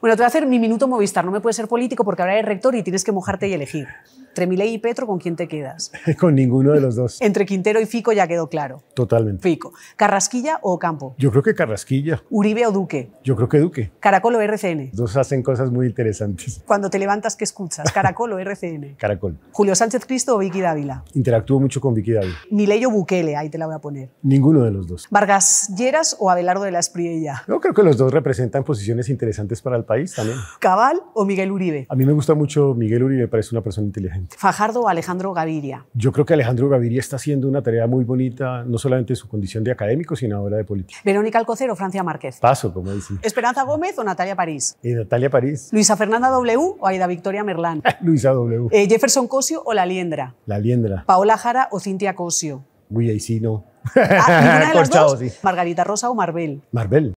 Bueno, te voy a hacer mi minuto Movistar. No me puedes ser político porque ahora eres rector y tienes que mojarte y elegir entre Milei y Petro, ¿con quién te quedas? Con ninguno de los dos. entre Quintero y Fico ya quedó claro. Totalmente. Fico. ¿Carrasquilla o Campo? Yo creo que Carrasquilla. ¿Uribe o Duque? Yo creo que Duque. ¿Caracol o RCN? Dos hacen cosas muy interesantes. Cuando te levantas, ¿qué escuchas? ¿Caracol o RCN? Caracol. ¿Julio Sánchez Cristo o Vicky Dávila? Interactúo mucho con Vicky Dávila. ¿Milei o Bukele? Ahí te la voy a poner. Ninguno de los dos. ¿Vargas Lleras o Abelardo de la Espriella? Yo creo que los dos representan posiciones interesantes para el país también. ¿Cabal o Miguel Uribe? A mí me gusta mucho Miguel Uribe, parece una persona inteligente. ¿Fajardo o Alejandro Gaviria? Yo creo que Alejandro Gaviria está haciendo una tarea muy bonita, no solamente en su condición de académico, sino ahora de político. ¿Verónica Alcocer o Francia Márquez? Paso, como dicen. ¿Esperanza Gómez o Natalia París? Eh, Natalia París. ¿Luisa Fernanda W o Aida Victoria Merlán? Luisa W. Eh, ¿Jefferson Cosio o La Liendra? La Liendra. ¿Paola Jara o Cintia Cosio? Uy, ahí sí no. Ah, ¿Margarita Rosa o Marvel. Marvel.